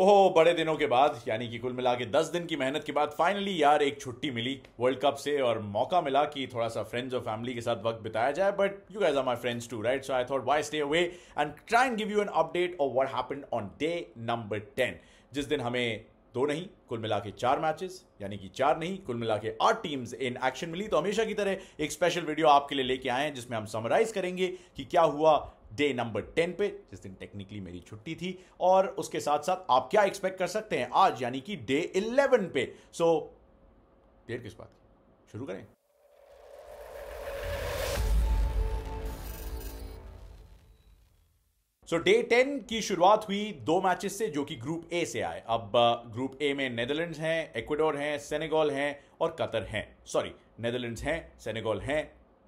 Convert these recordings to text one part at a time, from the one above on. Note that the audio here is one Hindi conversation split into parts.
ओहो बड़े दिनों के बाद यानी कि कुल मिला के दस दिन की मेहनत के बाद फाइनली यार एक छुट्टी मिली वर्ल्ड कप से और मौका मिला कि थोड़ा सा फ्रेंड्स और फैमिली के साथ वक्त बिताया जाए but you guys are my friends too right so I thought why stay away and try and give you an update और what happen on day number ten जिस दिन हमें दो नहीं कुल मिला के चार मैचेस यानी कि चार नहीं कुल मिला के आठ टीम्स इन एक्शन मिली तो हमेशा की तरह एक स्पेशल वीडियो आपके लिए लेके आए हैं जिसमें हम समराइज करेंगे कि क्या हुआ डे नंबर टेन पे जिस दिन टेक्निकली मेरी छुट्टी थी और उसके साथ साथ आप क्या एक्सपेक्ट कर सकते हैं आज यानी कि डे इलेवन पे सो so, देर किस बात शुरू करें सो डे टेन की शुरुआत हुई दो मैचेस से जो कि ग्रुप ए से आए अब ग्रुप uh, ए में नेदरलैंड्स हैं इक्वाडोर हैं सेनेगल हैं और कतर हैं सॉरी नेदरलैंड्स हैं सेनेगल हैं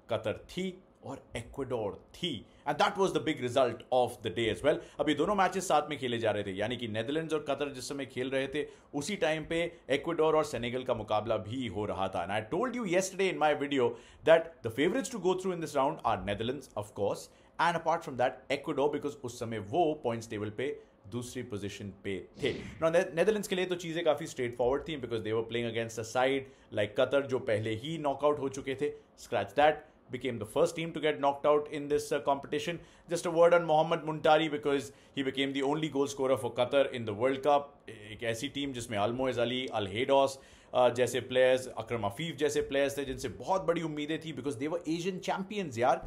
कतर थी और एक्वाडोर थी and that was the big result of the day as well अभी दोनों मैचेस साथ में खेले जा रहे थे यानी कि नेदरलैंड्स और कतर जिस समय खेल रहे थे उसी टाइम पे एक्वेडोर और सेनेगल का मुकाबला भी हो रहा था and I told you yesterday in my video that the favourites to go through in this round are Netherlands of course and apart from that Ecuador because उस समय वो पॉइंट्स टेबल पे दूसरी पोजीशन पे थे नेदरलैंड्स के लिए तो चीज़ें काफ़ी स्ट्रेट फॉरवर्ड थी because they were playing against a side like Qatar जो पहले ही नॉकआउट हो चुके थे scratch that became the first team to get knocked out in this uh, competition. Just a word on Mohammed Muntari because he became the only goal scorer for Qatar in the World Cup. A team just which Almoez Ali, Al Haydos, uh, players, Akram Afif, players, they were very because they were Asian champions. Yaar.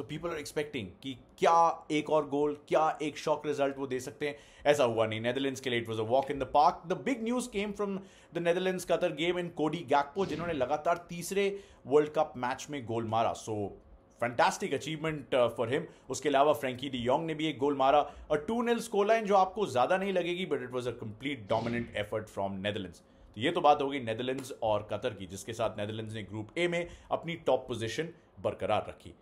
So people are expecting कि क्या एक और गोल क्या एक शॉक रिजल्ट वो दे सकते हैं ऐसा हुआ नहीं नेदरलैंड्स के लिए it was a walk in the park the big news came from the Netherlands Qatar game in Cody Gakpo जिन्होंने लगातार तीसरे वर्ल्ड कप मैच में गोल मारा so fantastic achievement for him उसके अलावा फ्रेंकी डी योंग ने भी एक गोल मारा और टू नील स्कोलाइन जो आपको ज़्यादा नहीं लगेगी but it was a complete dominant effort from Netherlands तो ये तो बात हो गई नेदरलैंड्स और कतर की जिसके साथ नेदरलैंड्स ने ग्रुप ए में अपनी टॉप पोजीशन बरकरार रखी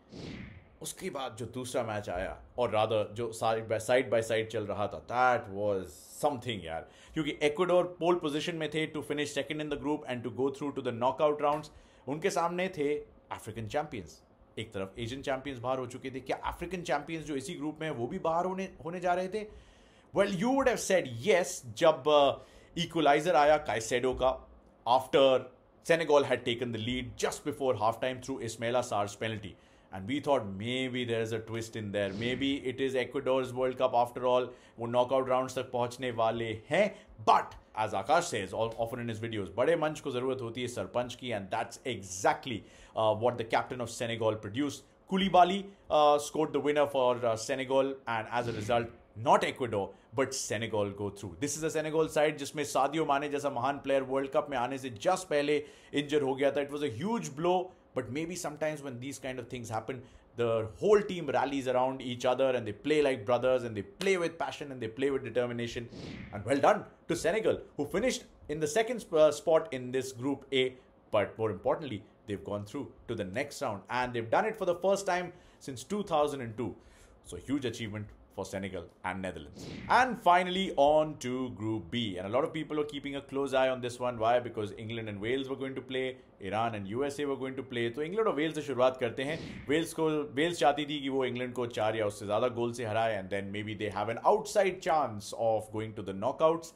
उसके बाद जो दूसरा मैच आया और राधा जो सारे साइड बाय साइड चल रहा था दैट वाज समथिंग यार क्योंकि एक्वाडोर पोल पोजीशन में थे to finish second in the group and to go through to the knockout rounds उनके सामने थे अफ्रीकन चैंपियंस एक तरफ एशियन चैंपियंस बाहर हो चुके थे क्या अफ्रीकन चैंपियंस जो इसी ग्रुप में है वो भी बाहर होने होने जा रहे थे well you would have said yes जब इक्वलाइजर uh, आया काइसेडो का after Senegal had taken the lead just before half time through Ismaila Sarr's penalty And we thought maybe there's a twist in there. Maybe it is Ecuador's World Cup after all. वो knockout rounds तक पहुंचने वाले हैं. But as Akash says often in his videos, बड़े मंच को जरूरत होती है सरपंच की and that's exactly uh, what the captain of Senegal produced. Koulibaly uh, scored the winner for uh, Senegal and as a result not Ecuador but Senegal go through. This is a Senegal side जिसमें सादियो माने जैसा महान प्लेयर वर्ल्ड कप में आने से just पहले इंजर हो गया था. It was a huge blow but maybe sometimes when these kind of things happen, the whole team rallies around each other and they play like brothers and they play with passion and they play with determination. And well done to Senegal, who finished in the second uh, spot in this Group A. But more importantly, they've gone through to the next round and they've done it for the first time since 2002. So, huge achievement Senegal and Netherlands. And finally, on to Group B. And a lot of people are keeping a close eye on this one. Why? Because England and Wales were going to play. Iran and USA were going to play. So, England and Wales are start karte hain. Wales, ko, Wales chahti thi ki England ko chaar ya usse zyada And then maybe they have an outside chance of going to the knockouts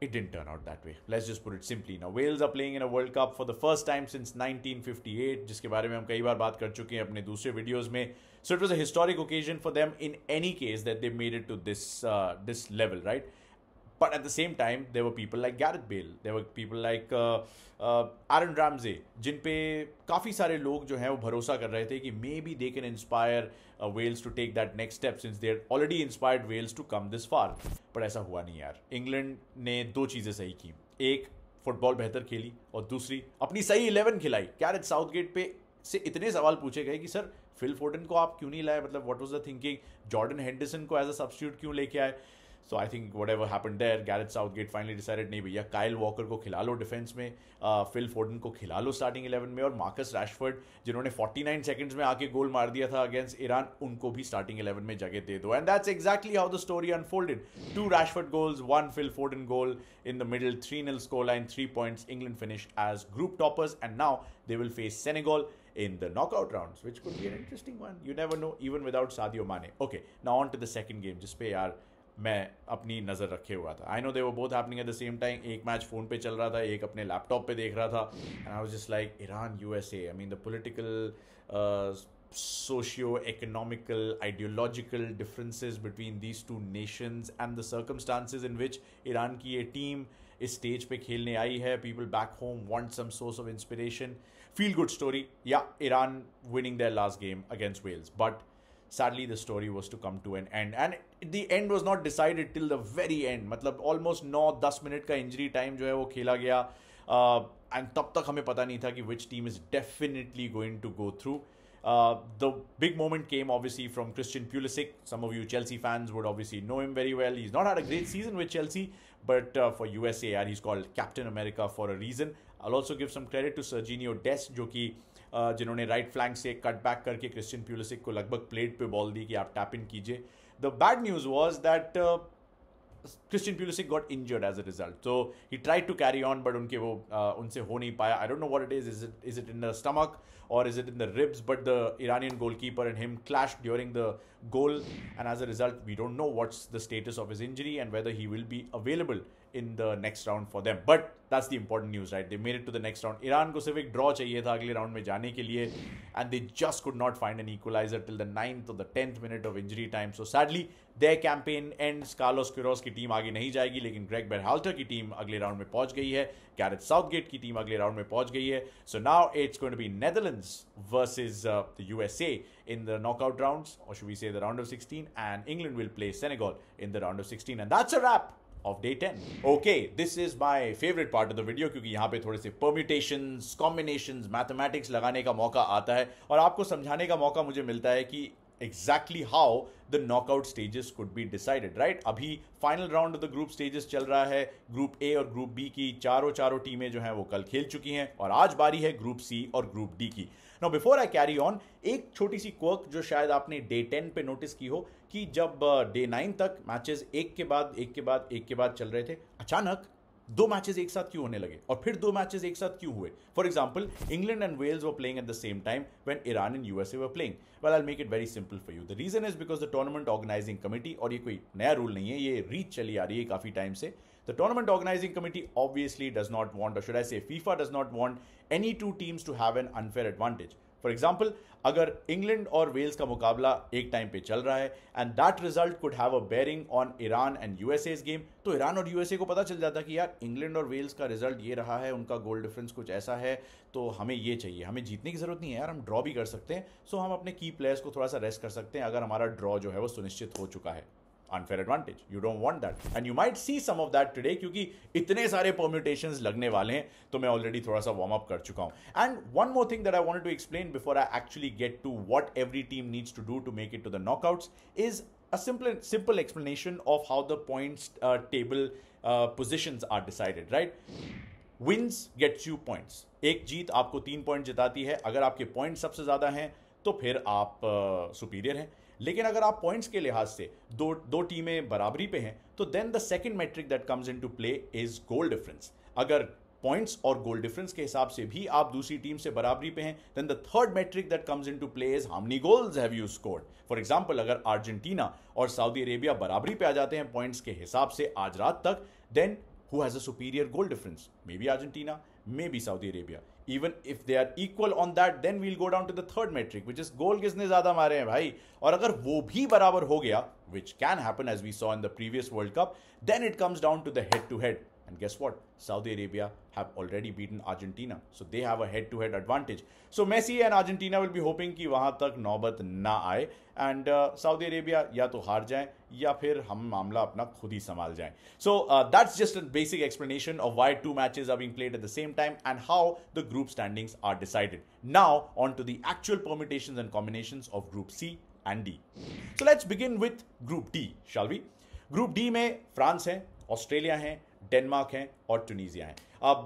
it didn't turn out that way. Let's just put it simply. Now Wales are playing in a World Cup for the first time since 1958, So it was a historic occasion for them in any case that they made it to this uh, this level, right? But at the same time, there were people like Gareth Bale, there were people like uh, uh, Aaron Ramsey, जिन पे काफ़ी सारे लोग जो हैं वो भरोसा कर रहे थे कि maybe they can inspire Wales to take that next step since they're already inspired Wales to come this far पर ऐसा हुआ नहीं यार इंग्लैंड ने दो चीज़ें सही की एक फुटबॉल बेहतर खेली और दूसरी अपनी सही इलेवन खिलाई कैरेट साउथ गेट पे से इतने सवाल पूछे गए कि सर फिल फोर्टन को आप क्यों नहीं लाए मतलब what was the thinking Jordan Henderson को एज अ सब्सिट्यूट क्यों लेके आए so I think whatever happen there Gareth Southgate finally decided नहीं भैया काइल वॉकर को खिला लो डिफेंस में फिल uh, फोर्डन को खिला लो स्टार्टिंग इलेवन में और मार्कस रैशफर्ड जिन्होंने 49 सेकंड्स में आके गोल मार दिया था अगेंस्ट ईरान उनको भी स्टार्टिंग इलेवन में जगह दे दो and that's exactly how the story unfolded two Rashford goals one Phil Foden goal in the middle three nil scoreline, three points. England finish as group toppers, and now they will face Senegal in the knockout rounds, which could be an interesting one. You never know, even without Sadio Mane. Okay, now on to the second game. Just pay our. मैं अपनी नज़र रखे हुआ था आई नो दे वो both happening at the same time एक मैच फ़ोन पे चल रहा था एक अपने लैपटॉप पे देख रहा था and I was just like Iran US I mean the political socio economical ideological differences between these two nations and the circumstances in which Iran की ये टीम इस स्टेज पे खेलने आई है people back home want some source of inspiration feel good story या Iran winning the last game against Wales but sadly the story was to come to an end and the end was not decided till the very end मतलब almost 9-10 minute का injury time जो है वो खेला गया एंड uh, तब तक हमें पता नहीं था कि which team is definitely going to go through the big moment came obviously from Christian Pulisic. Some of you Chelsea fans would obviously know him very well. He's not had a great season with Chelsea, but uh, for USA, he's called Captain America for a reason. I also give some credit to Sergino Dest जो कि uh, जिन्होंने राइट फ्लैंक से कट बैक करके क्रिश्चियन प्यूलिसिक को लगभग प्लेट पे बॉल दी कि आप टैप इन कीजिए the bad news was that Christian Pulisic got injured as a result तो ही try to carry on but उनके वो uh, उनसे हो नहीं पाया I don't know what it is is is it in the stomach और is it in the ribs but the Iranian goalkeeper and him clash during the goal and as a result we don't know what's the status of is injury and whether he will be available in the next round for them. But that's the important news, right? They made it to the next round. Iran ko sirf draw chahiye tha agle round mein jaane ke liye. And they just could not find an equalizer till the 9th or the 10th minute of injury time. So sadly, their campaign ends. Carlos Quiroz ki team aage nahi jayegi. Lekin Greg Berhalter ki team agle round mein pahunch gayi hai. Gareth Southgate ki team agle round mein pahunch gayi hai. So now it's going to be Netherlands versus uh, the USA in the knockout rounds. Or should we say the round of 16. And England will play Senegal in the round of 16. And that's a wrap. Of day ten okay this is my favourite part of the video क्योंकि यहां पे थोड़े से परम्यूटेशन कॉम्बिनेशन मैथमेटिक्स लगाने का मौका आता है और आपको समझाने का मौका मुझे मिलता है कि exactly how the knockout stages could be decided right अभी final round of the group stages चल रहा है ग्रुप ए और ग्रुप बी की चारों चारों टीमें जो हैं वो कल खेल चुकी हैं और आज बारी है ग्रुप सी और ग्रुप डी की now before I carry on एक छोटी सी क्वर्क जो शायद आपने डे टेन पे नोटिस की हो कि जब डे uh, नाइन तक मैचेस एक के बाद एक के बाद एक के बाद चल रहे थे अचानक दो मैचेस एक साथ क्यों होने लगे और फिर दो मैचेस एक साथ क्यों हुए for example England and Wales were playing at the same time when Iran and USA were playing well I make it very simple for you the reason is because the tournament organising committee और ये कोई नया रूल नहीं है ये रीच चली आ रही है काफी टाइम से the tournament organising committee obviously does not want or should I say, FIFA does not want to two teams to have an unfair for example अगर इंग्लैंड और वेल्स का मुकाबला एक टाइम पे चल रहा है and that result could have a bearing on Iran and USA game तो ईरान और यूएसए को पता चल जाता कि यार इंग्लैंड और वेल्स का रिजल्ट ये रहा है उनका गोल डिफरेंस कुछ ऐसा है तो हमें ये चाहिए हमें जीतने की जरूरत नहीं है यार हम ड्रॉ भी कर सकते हैं सो हम अपने की प्लेयर्स को थोड़ा सा रेस्ट कर सकते हैं अगर हमारा ड्रॉ जो है वो सुनिश्चित हो चुका है unfair advantage you don't want that and you might see some of that today क्योंकि इतने सारे परम्यूटेशन लगने वाले हैं तो मैं ऑलरेडी थोड़ा सा वार्म अप कर चुका हूँ and one more thing that I want to explain before I actually get to what every team needs to do to make it to the knockout is a simple simple explanation of how the points table position are decided right wins gets you points एक जीत आपको तीन पॉइंट जिताती है अगर आपके पॉइंट सबसे ज़्यादा हैं तो फिर आप सुपीरियर uh, हैं लेकिन अगर आप पॉइंट्स के लिहाज से दो दो टीमें बराबरी पे हैं तो then the second metric that comes into play is goal difference अगर पॉइंट्स और गोल डिफरेंस के हिसाब से भी आप दूसरी टीम से बराबरी पे हैं then the third metric that comes into play is how many goals have you scored for example अगर अर्जेंटीना और सऊदी अरेबिया बराबरी पे आ जाते हैं पॉइंट्स के हिसाब से आज रात तक then who has a superior goal difference may be Argentina maybe Saudi Arabia. Even if they are equal on that, then we'll go down to the third metric, which is goal किसने ज़्यादा मारे हैं भाई और अगर वो भी बराबर हो गया which can happen as we saw in the previous World Cup, then it comes down to the head to head. And guess what? Saudi Arabia have already beaten Argentina. So they have a head-to-head advantage. So Messi and Argentina will be hoping ki wahan tak naubat na aaye. And uh, Saudi Arabia ya to haar jayen ya phir hum maamla apna So uh, that's just a basic explanation of why two matches are being played at the same time and how the group standings are decided. Now on to the actual permutations and combinations of Group C and D. So let's begin with Group D, shall we? Group D mein France hai, Australia Denmark हैं और ट्यूनीजिया हैं अब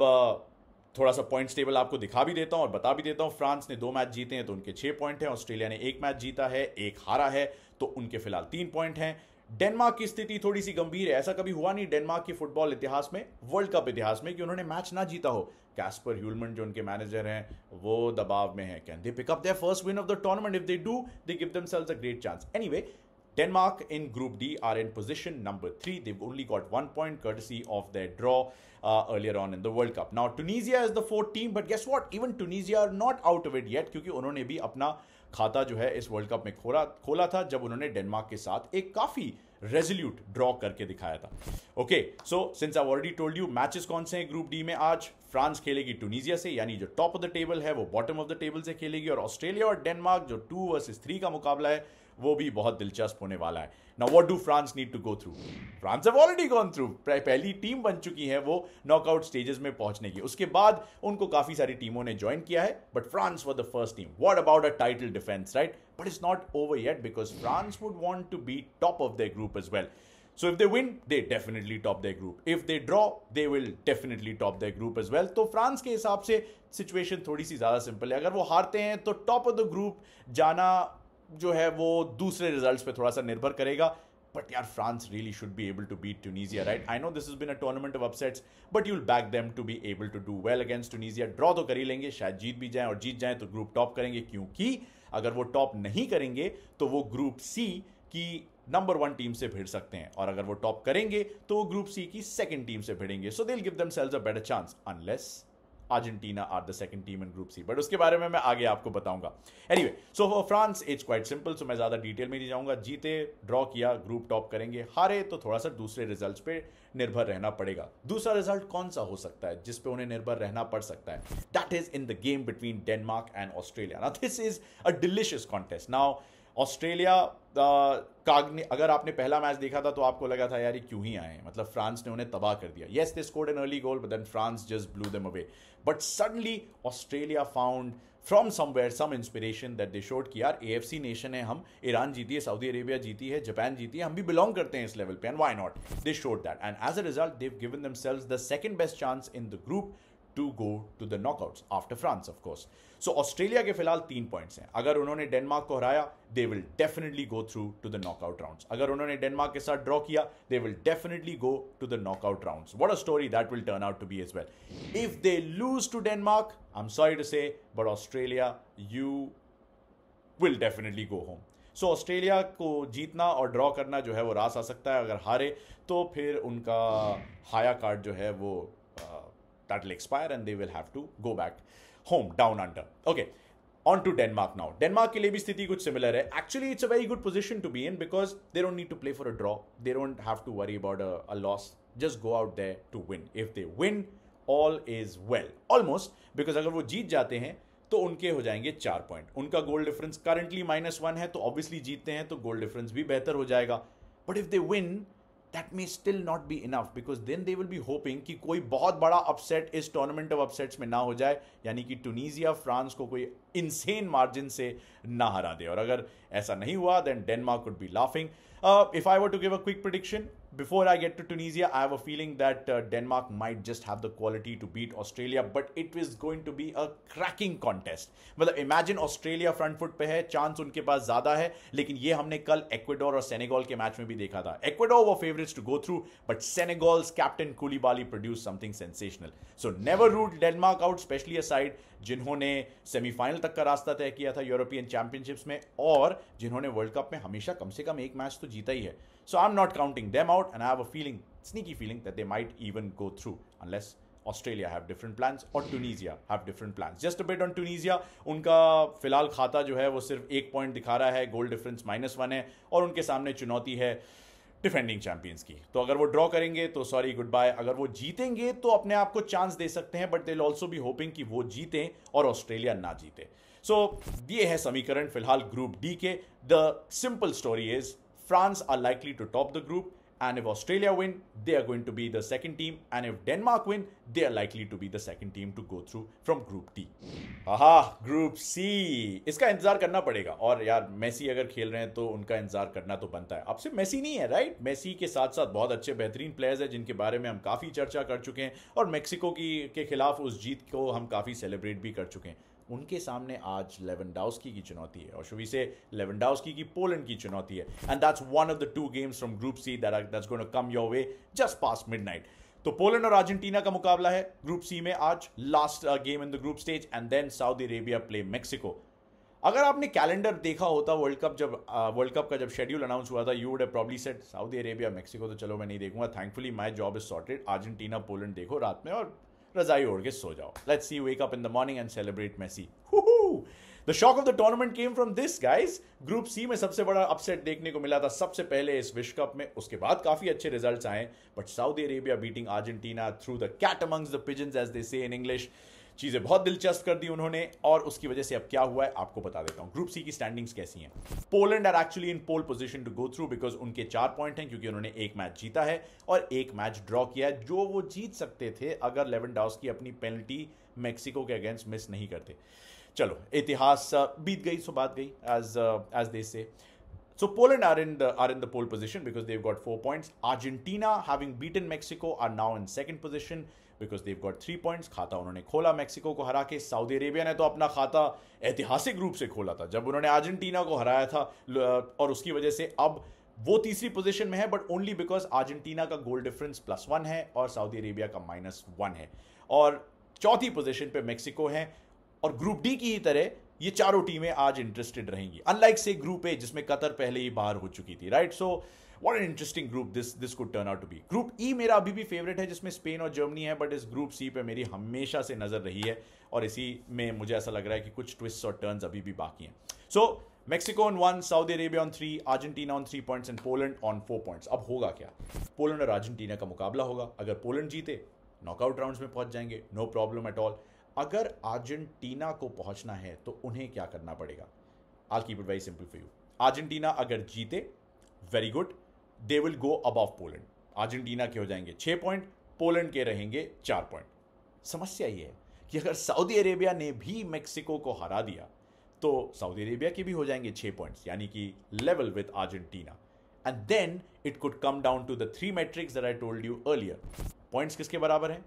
थोड़ा सा पॉइंट्स टेबल आपको दिखा भी देता हूं और बता भी देता हूं फ्रांस ने दो मैच जीते हैं तो उनके छह पॉइंट हैं ऑस्ट्रेलिया ने एक मैच जीता है एक हारा है तो उनके फिलहाल तीन पॉइंट हैं डेनमार्क की स्थिति थोड़ी सी गंभीर है ऐसा कभी हुआ नहीं डेनमार्क की फुटबॉल इतिहास में वर्ल्ड कप इतिहास में कि उन्होंने मैच ना जीता हो कैस्पर ह्यूलमन जो उनके मैनेजर हैं वो दबाव में है can they pick up their first win of the tournament if they do they give themselves a great chance anyway anyway, Denmark in Group D are in position number three. They've only got one point courtesy of their draw uh, earlier on in the World Cup. Now Tunisia is the fourth team, but guess what? Even Tunisia are not out of it yet क्योंकि उन्होंने भी अपना खाता जो है इस वर्ल्ड कप में खोला खोला था जब उन्होंने डेनमार्क के साथ एक काफी रेजोल्यूट ड्रॉ करके दिखाया था okay so since I already told you matches कौन से हैं ग्रुप डी में आज फ्रांस खेलेगी टूनिजिया से यानी जो टॉप ऑफ द टेबल है वो बॉटम ऑफ द टेबल से खेलेगी और ऑस्ट्रेलिया और डेनमार्क जो टू वर्सेस थ्री का मुकाबला है वो भी बहुत दिलचस्प होने वाला है ना what do France need to go through France have already gone through पहली टीम बन चुकी है वो नॉकआउट स्टेजेस में पहुंचने की उसके बाद उनको काफ़ी सारी टीमों ने ज्वाइन किया है but France were the first team what about a title defence right but it's not over yet because France would want to be top of the group as well So if they win, they definitely top their group. If they draw, they will definitely top their group as well. तो फ्रांस के हिसाब से सिचुएशन थोड़ी सी ज़्यादा सिंपल है अगर वो हारते हैं तो टॉप ऑफ द ग्रुप जाना जो है वो दूसरे रिजल्ट्स पे थोड़ा सा निर्भर करेगा बट यार France really should be able to beat Tunisia right I know this is been a tournament of upsets but you will back them to be able to do well against Tunisia draw तो कर ही लेंगे शायद जीत भी जाए और जीत जाए तो ग्रुप टॉप करेंगे क्योंकि अगर वो टॉप नहीं करेंगे तो वो ग्रुप सी की नंबर वन टीम से भिड़ सकते हैं और अगर वो टॉप करेंगे तो वो ग्रुप सी की सेकेंड टीम से भिड़ेंगे सो they'll give themselves a better chance unless Argentina are the second team in group C but उसके बारे में मैं आगे आपको बताऊंगा anyway so for France it's quite simple so मैं ज़्यादा डिटेल में नहीं जाऊंगा जीते ड्रॉ किया ग्रुप टॉप करेंगे हारे तो थोड़ा सा दूसरे रिजल्ट पे निर्भर रहना पड़ेगा दूसरा रिजल्ट कौन सा हो सकता है जिस पे उन्हें निर्भर रहना पड़ सकता है that is in the game between Denmark and Australia ना this is a delicious contest now Australia का अगर आपने पहला मैच देखा था तो आपको लगा था यार ये क्यों ही आए मतलब फ्रांस ने उन्हें तबाह कर दिया yes they scored an early goal but then France just blew them away but suddenly Australia found from somewhere some inspiration that they showed कि यार ए नेशन है हम ईरान जीती है सऊदी अरेबिया जीती है जापान जीती है हम भी बिलोंग करते हैं इस लेवल पे and why not they showed that and as a result they've given themselves the second best chance in the group to go to the knockouts after France of course so Australia के फिलहाल तीन पॉइंट्स हैं अगर उन्होंने डेनमार्क को हराया they will definitely go through to the knockout rounds अगर उन्होंने डेनमार्क के साथ ड्रॉ किया they will definitely go to the knockout rounds what a story that will turn out to be as well if they lose to Denmark I am sorry to say but Australia you will definitely go home so so, Australia को जीतना और ड्रॉ करना जो है वो रास आ सकता है अगर हारे तो फिर उनका हाया कार्ड जो है वो That will expire and they will have to go back home, down under. Okay. On to Denmark now. Denmark के लिए भी स्थिति कुछ सिमिलर है actually it's a very good position to be in because they don't need to play for a draw they don't have to worry about a loss just go out there to win if they win all is well almost because अगर वो तो उनके हो जाएंगे चार पॉइंट उनका goal difference currently minus one है तो ऑब्वियसली जीतते हैं तो गोल डिफरेंस भी बेहतर हो जाएगा but if they win that may still not be enough because then they will be hoping कि कोई बहुत बड़ा अपसेट इस टूर्नामेंट ऑफ अपसेट्स में ना हो जाए यानी कि टूनिजिया फ्रांस को कोई इनसेन मार्जिन से ना हरा दे और अगर ऐसा नहीं हुआ then Denmark would be laughing if I want to give a quick prediction before I get to Tunisia, I have a feeling that uh, Denmark might just have the quality to beat Australia, but it is going to be a cracking contest. मतलब imagine Australia front foot पे है chance उनके पास ज़्यादा है लेकिन ये हमने कल Ecuador और Senegal के मैच में भी देखा था Ecuador were favourites to go through, but Senegal's captain Koulibaly produced something sensational. So never rule Denmark out, especially a side जिन्होंने सेमीफाइनल तक का रास्ता तय किया था यूरोपियन चैंपियनशिप्स में और जिन्होंने वर्ल्ड कप में हमेशा कम से कम एक मैच तो जीता ही है So I'm not counting them out, and I have a feeling, sneaky feeling, that they might even go through unless Australia have different plans और Tunisia have different plans. Just a bit on Tunisia उनका फिलहाल खाता जो है वो सिर्फ एक पॉइंट दिखा रहा है गोल डिफरेंस माइनस वन है और उनके सामने चुनौती है डिफेंडिंग चैंपियंस की तो अगर वो ड्रॉ करेंगे तो सॉरी गुड बाय अगर वो जीतेंगे तो अपने आप को चांस दे सकते हैं बट दे ऑल्सो भी होपिंग कि वो जीतें और ऑस्ट्रेलिया ना जीते सो so, ये है समीकरण फिलहाल ग्रुप डी के the simple story is France are likely to top the group. And if Australia win, they are going to be the second team. And if Denmark win, they are likely to be the second team to go through from Group D. Aha, Group C. इसका इंतजार करना पड़ेगा और यार मेसी अगर खेल रहे हैं तो उनका इंतजार करना तो बनता है अब सिर्फ मेसी नहीं है राइट मेसी के साथ साथ बहुत अच्छे बेहतरीन प्लेयर्स हैं जिनके बारे में हम काफ़ी चर्चा कर चुके हैं और मेक्सिको की के खिलाफ उस जीत को हम काफ़ी सेलिब्रेट भी कर चुके हैं उनके सामने आज लेवनडाउस्की की चुनौती है और शुभी से लेवनडाउस्की की पोलैंड की चुनौती है and that's one of the two games from group C that that's going to come your way just past midnight तो पोलैंड और अर्जेंटीना का मुकाबला है ग्रुप सी में आज last game in the group stage and then Saudi Arabia play Mexico अगर आपने कैलेंडर देखा होता वर्ल्ड कप जब वर्ल्ड uh, कप का जब शेड्यूल अनाउंस हुआ था you would probably set Saudi Arabia Mexico तो चलो मैं नहीं देखूंगा thankfully my job is sorted Argentina Poland देखो रात में और रजाई ओढ़ के सो जाओ let's see wake up in the morning and celebrate Messi the shock of the tournament came from this guys group C में सबसे बड़ा अपसेट देखने को मिला था सबसे पहले इस विश्व कप में उसके बाद काफी अच्छे रिजल्ट आए but Saudi Arabia beating Argentina threw the cat amongst the pigeons as they say in English चीज़ें बहुत दिलचस्प कर दी उन्होंने और उसकी वजह से अब क्या हुआ है आपको बता देता हूं ग्रुप सी की स्टैंडिंग्स कैसी हैं Poland are actually in pole position to go through because उनके चार पॉइंट हैं क्योंकि उन्होंने एक मैच जीता है और एक मैच ड्रॉ किया है जो वो जीत सकते थे अगर लेवन की अपनी पेनल्टी मेक्सिको के अगेंस्ट मिस नहीं करते चलो इतिहास uh, बीत गई सो बात गई एज एज देश से So Poland are in the are in the pole position because they've got four points. Argentina, having beaten Mexico, are now in second position because they've got three points खाता उन्होंने खोला मैक्सिको को हरा के सऊदी अरेबिया ने तो अपना खाता ऐतिहासिक रूप से खोला था जब उन्होंने अर्जेंटीना को हराया था और उसकी वजह से अब वो तीसरी पोजीशन में है बट ओनली बिकॉज अर्जेंटीना का गोल डिफरेंस प्लस वन है और सऊदी अरेबिया का माइनस वन है और चौथी पोजीशन पे मेक्सिको है और ग्रुप डी की ही तरह ये चारों टीमें आज इंटरेस्टेड रहेंगी अनलाइक से ग्रुप ए जिसमें कतर पहले ही बाहर हो चुकी थी right so what an interesting group this this could turn out to be group E मेरा अभी भी फेवरेट है जिसमें स्पेन और जर्मनी है बट इस ग्रुप सी पे मेरी हमेशा से नज़र रही है और इसी में मुझे ऐसा लग रहा है कि कुछ ट्विस्ट और टर्न अभी भी बाकी हैं so Mexico on one Saudi Arabia on three Argentina on three points and Poland on four points अब होगा क्या पोलैंड और अर्जेंटीना का मुकाबला होगा अगर पोलैंड जीते नॉकआउट राउंड्स में पहुंच जाएंगे नो प्रॉब्लम एट ऑल अगर अर्जेंटीना को पहुंचना है तो उन्हें क्या करना पड़ेगा I keep it very simple for you Argentina अगर जीते very good they will go above Poland Argentina के हो जाएंगे छः पॉइंट पोलैंड के रहेंगे चार पॉइंट समस्या ये है कि अगर सऊदी अरेबिया ने भी मेक्सिको को हरा दिया तो सऊदी अरेबिया के भी हो जाएंगे छह पॉइंट्स यानी कि level with Argentina and then it could come down to the three matrix that I told you earlier points किसके बराबर हैं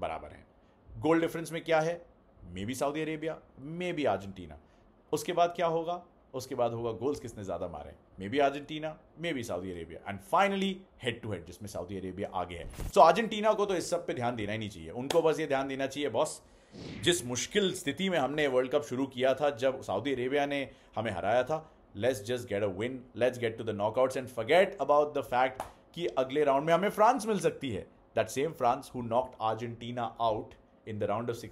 बराबर हैं गोल डिफरेंस में क्या है may be Saudi Arabia may B Argentina उसके बाद क्या होगा उसके बाद होगा गोल्स किसने ज़्यादा मारे may B Argentina may be Saudi Arabia and finally head to head जिसमें सऊदी अरेबिया आगे है सो so, अर्जेंटीना को तो इस सब पे ध्यान देना ही नहीं चाहिए उनको बस ये ध्यान देना चाहिए बॉस जिस मुश्किल स्थिति में हमने वर्ल्ड कप शुरू किया था जब सऊदी अरेबिया ने हमें हराया था let's just get a win let's get to the knockout and forget about the fact कि अगले राउंड में हमें फ्रांस मिल सकती है that same France who knocked Argentina out in the round of 16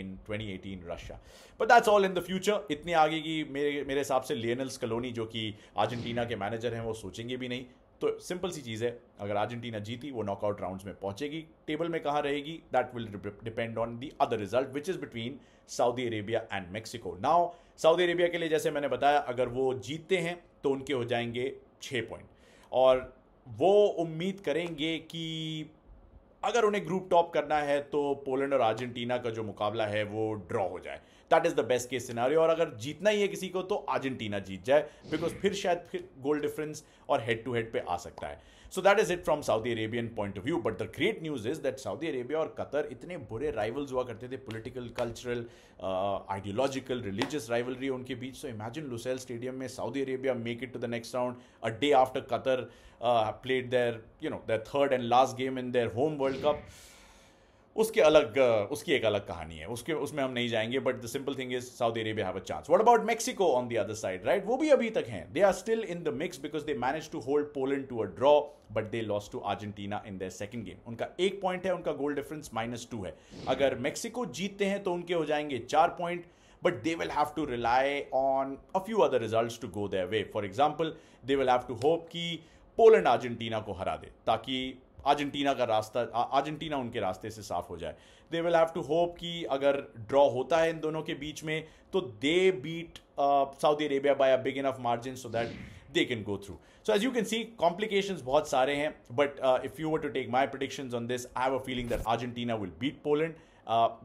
in 2018 Russia but that's all in the future इतने आगे की मेरे मेरे हिसाब से लियनल कलोनी जो कि अर्जेंटीना के मैनेजर हैं वो सोचेंगे भी नहीं तो सिंपल सी चीज़ है अगर अर्जेंटीना जीती वो नॉकआउट राउंड्स में पहुंचेगी टेबल में कहाँ रहेगी that will depend on the other result which is between Saudi Arabia and Mexico now Saudi Arabia के लिए जैसे मैंने बताया अगर वो जीतते हैं तो उनके हो जाएंगे छः पॉइंट और वो उम्मीद करेंगे कि अगर उन्हें ग्रुप टॉप करना है तो पोलैंड और अर्जेंटीना का जो मुकाबला है वो ड्रॉ हो जाए that is the best case scenario और अगर जीतना ही है किसी को तो अर्जेंटीना जीत जाए बिकॉज फिर शायद फिर गोल डिफरेंस और हेड टू हेड पे आ सकता है so that is it from Saudi Arabian point of view but the great news is that Saudi Arabia और कतर इतने बुरे राइवल्स हुआ करते थे political cultural ideological religious rivalry उनके बीच सो इमेजिन लुसेल स्टेडियम में Saudi Arabia make it to the next round a day after Qatar played there you know their third and last game in their home world cup उसके अलग उसकी एक अलग कहानी है उसके उसमें हम नहीं जाएंगे but the simple thing is Saudi Arabia have a chance what about Mexico on the other side right वो भी अभी तक हैं they are still in the mix because they manage to hold Poland to a draw but they lost to Argentina in the second game उनका एक पॉइंट है उनका गोल डिफरेंस माइनस टू है अगर मेक्सिको जीतते हैं तो उनके हो जाएंगे चार point but they will have to rely on a few other result to go their way for example they will have to hope कि पोलैंड अर्जेंटीना को हरा दे ताकि अर्जेंटीना का रास्ता अर्जेंटीना उनके रास्ते से साफ हो जाए they will have to hope कि अगर ड्रॉ होता है इन दोनों के बीच में तो they beat Saudi Arabia by a big enough margin so that they can go through so as you can see complication बहुत सारे हैं but if you were to take my prediction on this I have a feeling that Argentina will beat Poland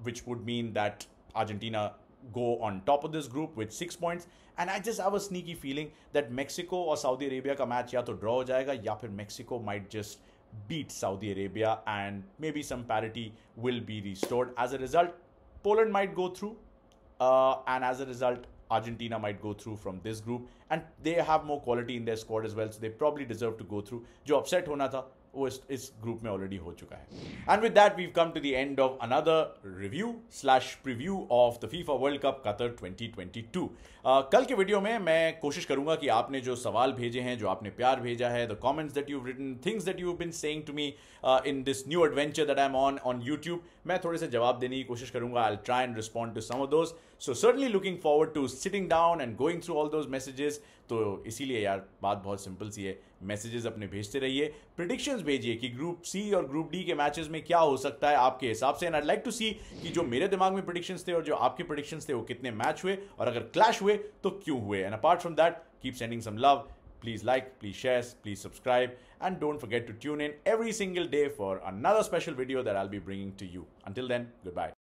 which would mean that Argentina go on top of this group with six points and I just have a sneaky feeling that Mexico और सऊदी अरेबिया का मैच या तो ड्रॉ हो जाएगा या फिर Mexico might just beat Saudi Arabia and maybe some parity will be restored. As a result, Poland might go through, uh, and as a result, Argentina might go through from this group. And they have more quality in their squad as well, so they probably deserve to go through. जो upset होना था वो इस, इस ग्रुप में ऑलरेडी हो चुका है and with that we come to the end of another review slash preview of the FIFA world cup Qatar 2022 कल के वीडियो में मैं कोशिश करूंगा कि आपने जो सवाल भेजे हैं जो आपने प्यार भेजा है the comments that you written things that you been sending to me in this new adventure that I am on on YouTube मैं थोड़े से जवाब देने की कोशिश करूंगा I try and respond to some of those so certainly looking forward to sitting down and going through all those messages तो इसीलिए यार बात बहुत सिंपल सी है मैसेजेस अपने भेजते रहिए प्रिडिक्शंस भेजिए कि ग्रुप सी और ग्रुप डी के मैचेस में क्या हो सकता है आपके हिसाब से and I like to see कि जो मेरे दिमाग में प्रिडिक्शंस थे और जो आपके प्रिडिक्शंस थे वो कितने मैच हुए और अगर क्लैश हुए तो क्यों हुए and apart from that keep sending some love Please like, please share, please subscribe, and don't forget to tune in every single day for another special video that I'll be bringing to you. Until then, goodbye.